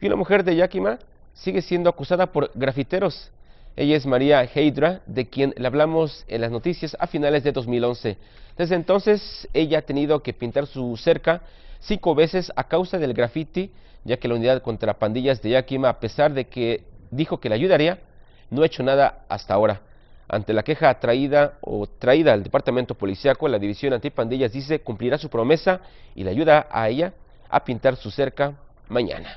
Y la mujer de Yakima sigue siendo acusada por grafiteros. Ella es María Heidra, de quien le hablamos en las noticias a finales de 2011. Desde entonces, ella ha tenido que pintar su cerca cinco veces a causa del graffiti, ya que la unidad contra pandillas de Yakima, a pesar de que dijo que la ayudaría, no ha hecho nada hasta ahora. Ante la queja traída o traída al departamento policíaco, la división antipandillas dice cumplirá su promesa y le ayuda a ella a pintar su cerca mañana.